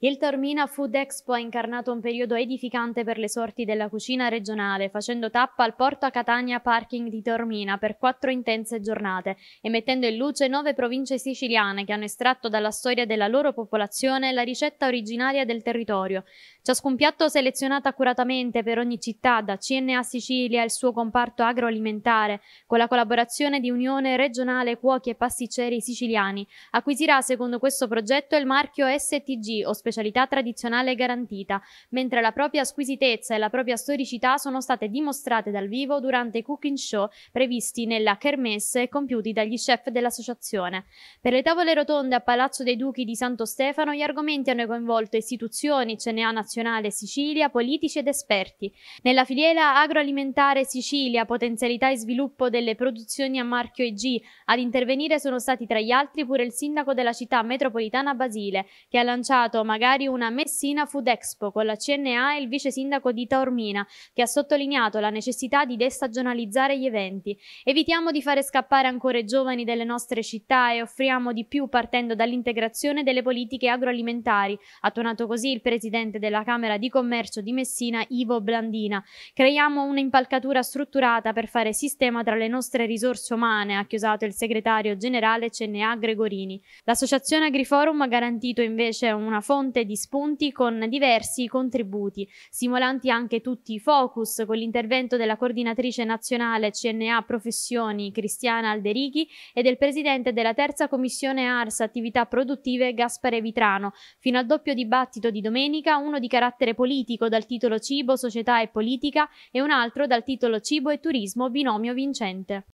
Il Tormina Food Expo ha incarnato un periodo edificante per le sorti della cucina regionale, facendo tappa al Porta Catania Parking di Tormina per quattro intense giornate e mettendo in luce nove province siciliane che hanno estratto dalla storia della loro popolazione la ricetta originaria del territorio. Ciascun piatto selezionato accuratamente per ogni città, da CNA Sicilia al suo comparto agroalimentare, con la collaborazione di Unione Regionale Cuochi e Pasticceri Siciliani, acquisirà secondo questo progetto il marchio STG, specialità tradizionale garantita, mentre la propria squisitezza e la propria storicità sono state dimostrate dal vivo durante i cooking show previsti nella kermesse e compiuti dagli chef dell'associazione. Per le tavole rotonde a Palazzo dei Duchi di Santo Stefano gli argomenti hanno coinvolto istituzioni, Cenea Nazionale Sicilia, politici ed esperti. Nella filiera agroalimentare Sicilia, potenzialità e sviluppo delle produzioni a marchio EG, ad intervenire sono stati tra gli altri pure il sindaco della città metropolitana Basile, che ha lanciato ma magari una Messina Food Expo con la CNA e il vice sindaco di Taormina, che ha sottolineato la necessità di destagionalizzare gli eventi. Evitiamo di fare scappare ancora i giovani delle nostre città e offriamo di più partendo dall'integrazione delle politiche agroalimentari, ha tonato così il presidente della Camera di Commercio di Messina, Ivo Blandina. Creiamo un'impalcatura strutturata per fare sistema tra le nostre risorse umane, ha chiusato il segretario generale CNA Gregorini. L'associazione Agriforum ha garantito invece una fonte fonte di spunti con diversi contributi, stimolanti anche tutti i focus con l'intervento della coordinatrice nazionale CNA Professioni Cristiana Alderichi e del presidente della terza commissione ARS Attività Produttive Gaspare Vitrano, fino al doppio dibattito di domenica, uno di carattere politico dal titolo Cibo, Società e Politica e un altro dal titolo Cibo e Turismo Binomio Vincente.